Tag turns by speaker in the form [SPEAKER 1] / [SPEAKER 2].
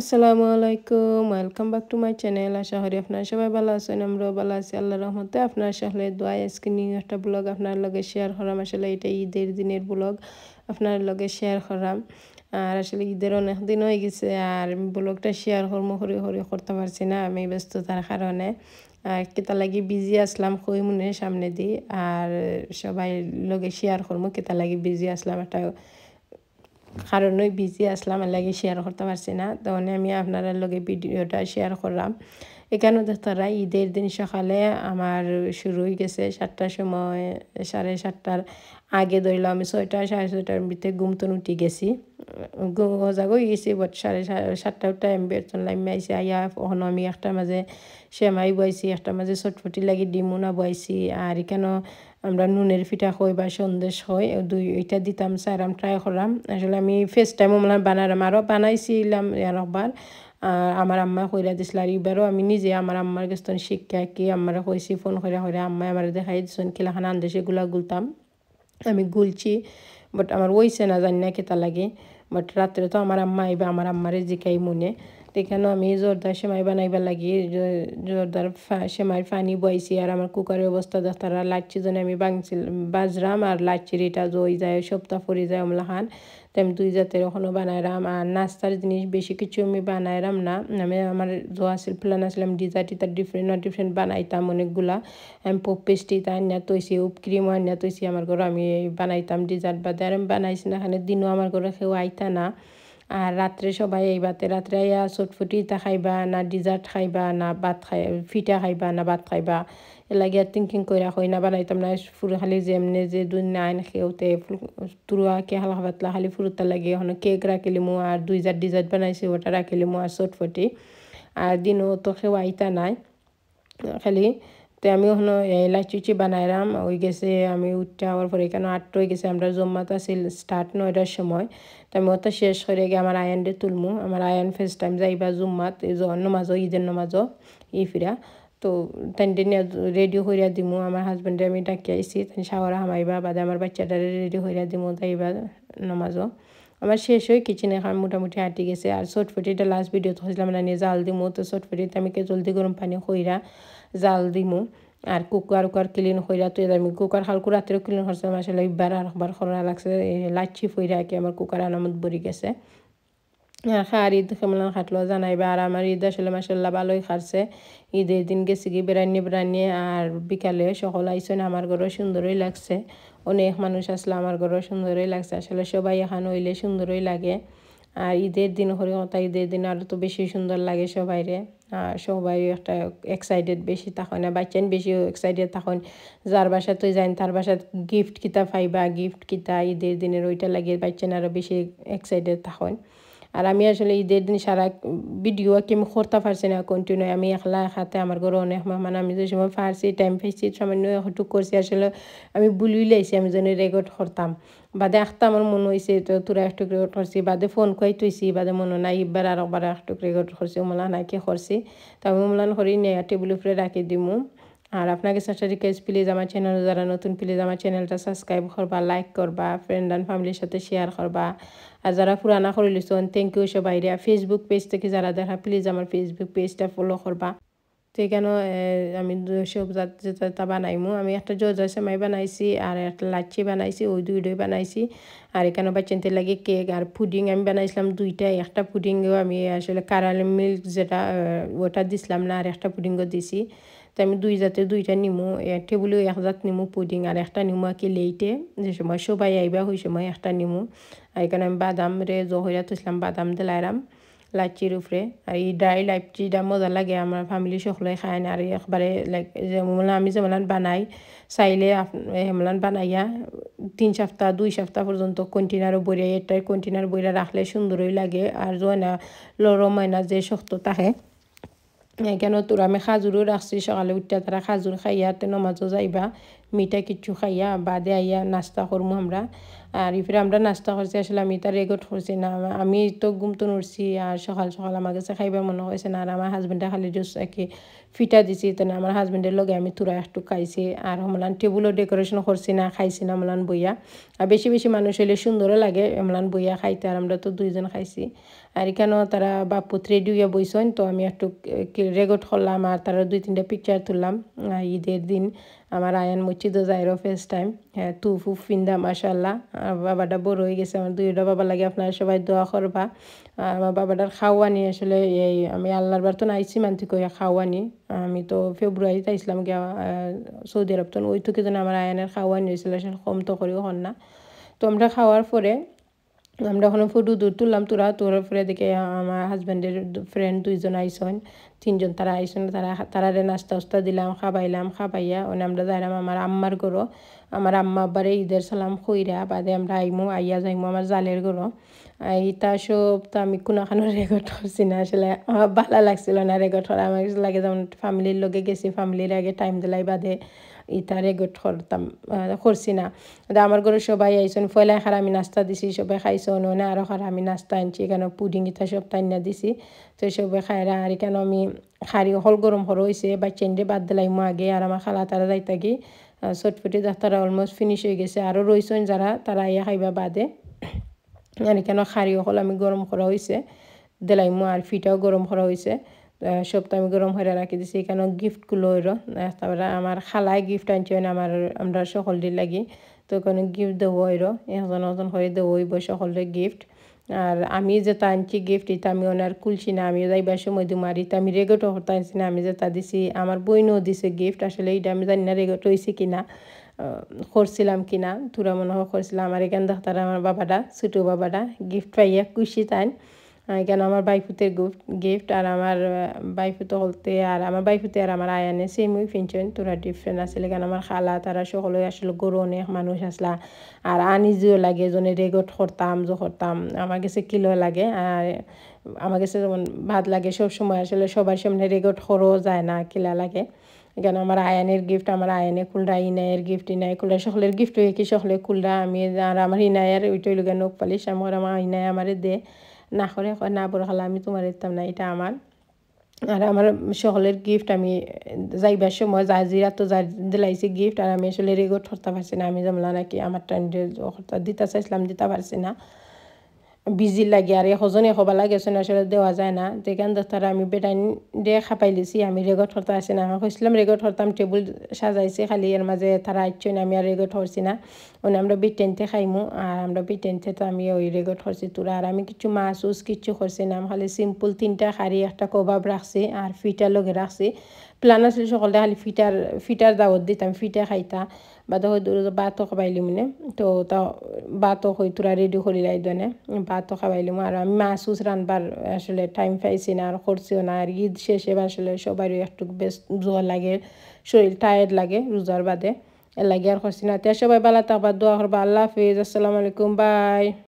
[SPEAKER 1] আসসালামু আলাইকুম welcome back to my channel আশা করি আপনারা সবাই ভালো আছেন আমরাও ভালো আছি আল্লাহ রহমতে আপনার সাহলে দোয়া স্ক্রিনিং একটা ব্লগ আপনার লগে শেয়ার করাম আসলে এটা ঈদের দিনের ব্লগ আপনার লগে শেয়ার করাম আর আসলে ঈদের অনেক দিন হয়ে গেছে আর ব্লগটা শেয়ার কর্ম হরি হরি করতে পারছি না আমি ব্যস্ততার কারণে আর কেতা লাগি বিজি আসলাম কই মনে সামনে দিই আর সবাই লগে শেয়ার করবো কেতা লাগি বিজি আসলাম একটা কারণ ওই বিজি আসলাম লাগে শেয়ার করতে পারছি না তখন মানে আমি আপনার লগে ভিডিওটা শেয়ার করলাম এখানেও দেখতারা ঈদের দিন সকালে আমার শুরু হয়ে গেছে সাতটার সময় সাড়ে সাতটার আগে ধরলাম আমি ছয়টা সাড়ে ছয়টার ভিতরে ঘুমতন উঠি গেছি জাগো গেছি বট সাড়ে সাতটা উঠটা আমি বেতন লাইমে আইসি আইয়া অহন আমি একটা মাঝে সেমাই বইছি একটা মাঝে চটফটি লাগি ডিমুনা বইছি আর এখানেও আমরা নুনের পিঠা হই বা সন্দেশ হয় দুই এটা দিতাম স্যার আমি ট্রাই করলাম আসলে আমি ফেস টাইমও মানে বানালাম আরও বানাইছিলাম একবার আর আমার আম্মা কইরা দিছিল আর এবারও আমি নিজে আমার আম্মার কাছ শিক্ষা কি আমার কইছি ফোন কইরা কইরা আম্মা আমার দেখাই দিছন খেলাখানা আনতে সেগুলা গুলতাম আমি গুলছি বাট আমার ওইছে না জানি না কেতা লাগে বাট রাত্রে তো আমার আম্মা আইবা আমার আম্মারে জিকাই মনে এখানে আমি জোরদার সেমাই বানাইবার লাগি জোরদার সেমাই পানি বইছি আর আমার কুকারের অবস্থা দস্তারা লাচ্ছি জন্য আমি বাংছি বাজরাম আর লাচ্ছির এটা জই যায় সপ্তাহ পরে যায় অমলাহান তো আমি দুই জাতের ওখানে বানাইলাম আর নাস্তার জিনিস বেশি কিছু আমি বানাইলাম না আমি আমার জো আসিল প্ল্যান আসলাম ডিজার্ট ইতার ডিফারেন্ট না ডিফারেন্ট বানাইতাম অনেকগুলা আমি পপ পেস্টি তা আনিয়া তৈছি উপ ক্রিমও আনিয়া তৈছি আমার ঘরে আমি বানাইতাম ডিজার্ট বাদে আর আমি বানাইছি না এখানে দিনও আমার ঘরে কেউ আইতা না আর রাত্রে সবাই এইবাতে রাত্রে আইয়া সুটফুটিটা খাইবা না ডিজার্ট খাইবা না ভাত খাই ফিটা খাইবা না ভাত খাইবা এলাগে টিংকিং করে হই না বানাই তোমরা ফুড় খালি যেমনে যে দুই না আইন খেয়েওতে তুরুয়া কে হালা খাবাতলা খালি ফুরুতা লাগে হন কেক রাখিলি মো আর দুই যার ডিজার্ট বানাইছি ওটা রাখিলি মো আর সুটফুটি আর দিনও তো খেওয়া নাই খালি তো আমি ওখানে এলাচ চুচি বানাইলাম ওই গেছে আমি উঠতে হওয়ার পরে কেন আটটা হয়ে গেছে আমরা জম্মাতা ছিল স্টার্ট নয়টার সময় তো আমি ওটা শেষ করে গিয়ে আমার আয়ান দিয়ে তুলমু আমার আয়ান ফার্স্ট টাইম যাইবা জুম্মাত নমাজ ঈদের নমাজ ই ফিরা তো তাই রেডি হইয়া দিমু আমার হাজবেন্ডে আমি ডাকি আইসি তাই হামাইবা বাদে আমার বাচ্চাটারে রেডি হইয়া দিমু যাইবা নমাজ আমার শেষ হয়ে কিচেন এখন মোটামুটি আটি গেছে আর চটফটিটা লাস্ট ভিডিওতে হয়েছিলাম মানে না নিয়ে জাল দিমু তো চটফটিতে আমি জলদি গরম পানি খইরা জাল দিমু আর কুকার উকার ক্লিন হইরা তো আমি কুকার হালকু রাত্রেও ক্লিন হচ্ছে আসলে একবার আর একবার খরা লাগছে লাচ্ছি ফইরা কি আমার কুকার আনামত বরি গেছে খার হ্যাঁ, হ্যাঁ, ঈদ কেমন খাটলো জানাইবা আর আমার ঈদ আসলে মাসাল্লা ভালোই খারছে ঈদের দিন গেছি কি বেড়ানি বেড়ানি আর বিকালে সকল না আমার ঘরও সুন্দরই লাগছে অনেক মানুষ আসলে আমার ঘরও সুন্দরই লাগছে আসলে সবাই এখানে হইলে সুন্দরই লাগে আর ঈদের দিন হরিণতা ঈদের দিন আরও তো বেশি সুন্দর লাগে সবাইরে আর সবাই একটা এক্সাইটেড বেশি তখন না বাচ্চান বেশি এক্সাইটেড তখন যার বাসা তুই যাই তার বাসা গিফট কিতা পাইবা গিফট কিতা ঈদের দিনের ওইটা লাগিয়ে বাচ্চান আরও বেশি এক্সাইটেড তখন আর আমি আসলে ঈদের দিন সারা ভিডিও কি আমি করতে পারছি না কন্টিনিউ আমি একলা হাতে আমার ঘরে অনেক মেহমান আমি যে সময় পারছি টাইম পাইছি সামান্য একটু করছি আসলে আমি বুলিয়ে লাইছি আমি যেন রেকর্ড করতাম বাদে একটা আমার মনে হয়েছে তো তোরা একটু রেকর্ড করছি বাদে ফোন খুয়াই তুইছি বাদে মনে নাই একবার আর একবার একটু রেকর্ড করছি মলান নাকি করছি তো আমি মলান করি নেয়া টেবিল উপরে রাখি দিমু আর আপনাকে সাথে রিকোয়েস্ট প্লিজ আমার চ্যানেল যারা নতুন প্লিজ আমার চ্যানেলটা সাবস্ক্রাইব করবা লাইক করবা ফ্রেন্ড অ্যান্ড ফ্যামিলির সাথে শেয়ার করবা আর যারা পুরানা করে লিচন থ্যাংক ইউ সবাই রে ফেসবুক পেজ থেকে যারা দেখা প্লিজ আমার ফেসবুক পেজটা ফলো করবা তো এখানে আমি সব জাতা বানাইমু আমি একটা জজা সেমাই বানাইছি আর একটা লাচ্ছি বানাইছি ওই দুইটাই বানাইছি আর এখানে বাচ্চাদের লাগে কেক আর পুডিং আমি বানাইছিলাম দুইটা একটা পুডিংও আমি আসলে কারাল মিল্ক যেটা ওটা দিছিলাম না আর একটা পুডিংও দিছি তো আমি দুই জাতে দুইটা নিমু টেবুলেও এক জাত নিমু পুডিং আর একটা নিমু আঁকি লেইটে যে সময় সবাই আইবা ওই সময় একটা নিমু আর এখানে আমি বাদাম রে জহরা তুসলাম বাদাম দিলাইলাম লাচির উপরে আর এই ড্রাই লাইচিটা মজা লাগে আমার ফ্যামিলি সকলে খায় না আর একবারে লাইক যেমন আমি যেমন বানাই চাইলে হেমলান বানাইয়া তিন সপ্তাহ দুই সপ্তাহ পর্যন্ত কন্টেনারও বইয়া এটাই কন্টেনার বইয়া রাখলে সুন্দরই লাগে আর যা লরম হয় না যে শক্ত থাকে نگانو تو رام خازورو رخشی شغل و چت را خازور خیار تنو مزوزای با میته کیچو خیار بعدی ایا ناستا خورم همراه আর ইফিরে আমরা নাস্তা করছি আসলে আমি তার রেগট করছি না আমি তো গুমতো নড়ছি আর সকাল সকাল আমার কাছে খাইবার মনে হয়েছে না আর আমার হাজব্যান্ডে খালি জুস একে ফিটা দিছি তো আমার হাজব্যান্ডের লগে আমি তুরা একটু খাইছি আর হমলান টেবুলও ডেকোরেশন করছি না খাইছি না মলান বইয়া আর বেশি বেশি মানুষ হইলে সুন্দরও লাগে আমলান বইয়া খাইতে আর আমরা তো দুইজন খাইছি আর এখানেও তারা বাপ পুত্রে হইয়া বইছেন তো আমি একটু রেগট করলাম আর তারা দুই তিনটা পিকচার তুললাম ঈদের দিন আমার আয়ান মুচ্ছিদ যাইরো ফার্স্ট টাইম হ্যাঁ ফুফ ফিন্দা মাসাল্লাহ আর বাবাটা বড় হয়ে গেছে আমার দুইটা বাবা লাগে আপনার সবাই দোয়া করবা আর আমার বাবাটার খাওয়া নিয়ে আসলে এই আমি আল্লাহর বার তো নাইছি মানতে কই খাওয়া আমি তো ফেব্রুয়ারিতে আইসলাম গিয়া সৌদি আরব তো ওই তো যেন আমার আয়ানের খাওয়া নিয়েছিল আসলে কম তো করিও হন না তো আমরা খাওয়ার পরে আমরা ওখানে ফটো দূর তুললাম তোরা তোর ফিরে দেখে আমার হাজব্যান্ডের ফ্রেন্ড দুইজন আইসন তিনজন তারা আইসন তারা তারারে নাস্তা উস্তা দিলাম খাবাইলাম খাবাইয়া ওনে আমরা যাইলাম আমার আম্মার গরো আমার আম্মা আব্বারে ঈদের সালাম খইরা বাদে আমরা আইমু আইয়া যাইমু আমার জালের এই তা সব তো আমি কোনোখানো রেকর্ড করছি না আসলে আমার ভালো লাগছিল না রেকর্ড করা আমার লাগে যেমন ফ্যামিলির লগে গেছি ফ্যামিলির আগে টাইম দিলাই বাদে ইতারে গোট করতাম করছি না দা আমার ঘরে সবাই আইসন ফয়লাই খার আমি নাস্তা দিছি সবাই খাইছ না আরও খার আমি নাস্তা আনছি কেন পুডিং ইতা সব টাইনা দিছি তো সবাই খাইরা আর কেন আমি খারি হল গরম হর হয়েছে বা চেন্ডে বাদ দিলাই মো আগে আর আমার খালা তারা যাই থাকি চটপটি তারা অলমোস্ট ফিনিশ হয়ে গেছে আরও রইছন যারা তারা ইয়া খাইবা বাদে আর কেন খারি অকল আমি গরম করা হয়েছে দিলাই মো আর ফিটাও গরম করা হয়েছে সপ্তাহ আমি গরম হয়ে রাখি দিছি এখানে গিফটগুলো হইল তারপরে আমার খালায় গিফট আনছে মানে আমার আমরা সকলটির লাগি তো কোনো গিফট দেবো হইল এজন ওজন হয়ে দেবো হইব সকলের গিফট আর আমি যে আনছি গিফট ইতা আমি ওনার কুলছি না আমি যাইবার সময় দুমার এটা আমি রেগটো হতে আনছি না আমি যে তা দিছি আমার বইনও দিছে গিফট আসলে এইটা আমি জানি না রেগট হয়েছে কিনা করছিলাম কিনা তোরা মনে হয় করছিলাম আমার এখান দেখতার আমার বাবাটা ছোটো বাবাটা গিফট পাইয়া খুশি তাই কেন আমার বাইফুতের গিফট আর আমার বাইফুতে হলতে আর আমার বাইফুতে আর আমার আয়ানে সেম ওই ফিনচেন তোরা ডিফারেন্ট আসলে কেন আমার খালা তারা সকলে আসলে গরু অনেক মানুষ আসলা আর আনিজিও লাগে জনে রেগট করতাম জো করতাম আমার কাছে কিলো লাগে আর আমার কাছে যেমন ভাত লাগে সব সময় আসলে সবার সামনে রেগট খরও যায় না কিলা লাগে কেন আমার আয়ানের গিফট আমার আয়ানে কুলরা ইনায়ের গিফট ইনায় কুলরা সকলের গিফট হয়ে কি সকলে কুলরা আমি আর আমার ইনায়ের ওইটাই লোকের নোক পালিশ আমার আমার ইনায় আমার দে না করে কয় না বড় খালা আমি তোমার দিতাম না এটা আমার আর আমার সকলের গিফট আমি যাইবার সময় জাজিরা তো দিলাইছি গিফট আর আমি আসলে রেগট করতে পারছি না আমি জামলা নাকি আমার টাইম হর্তা দিতে চাইছিলাম দিতে পারছি না বিজি লাগে আর হব লাগে গেছেন আসলে দেওয়া যায় না যেখান তারা আমি বেটাইন দিয়ে খাপাই লিছি আমি রেগত হরতা আছে না আমি রেগত হরতাম টেবুল সাজাইছে খালি এর মাঝে তারা আইচ্ছ না আমি আর রেগত হরছি না ওনে আমরা বিটেনতে খাইমু আর আমরা বিটেনতে তো আমি ওই রেগত হরছি তোরা আর আমি কিছু মাছ উস কিছু করছি না আমি খালি সিম্পল তিনটা খাড়ি একটা কবাব রাখছি আর ফিটা লগে রাখছি প্ল্যান আসলে সকলে খালি ফিটার ফিটার দাওয়াত দিতাম ফিটা খাইতা বা তো হয়তো বাতো খাবাইলি মানে তো তা বাতো হয় তোরা রেডি করি লাই দনে বাতো খাবাইলিম আর আমি মাছ মাসুস রানবার আসলে টাইম পাইছি না আর করছিও না আর ঈদ শেষে আসলে সবারই একটু বেশ জোর লাগে শরীর টায়ার্ড লাগে রোজার বাদে এর লাগে আর করছি না তে সবাই ভালো থাকবা দোয়া করবা আল্লাহ হাফিজ আসসালামু আলাইকুম বাই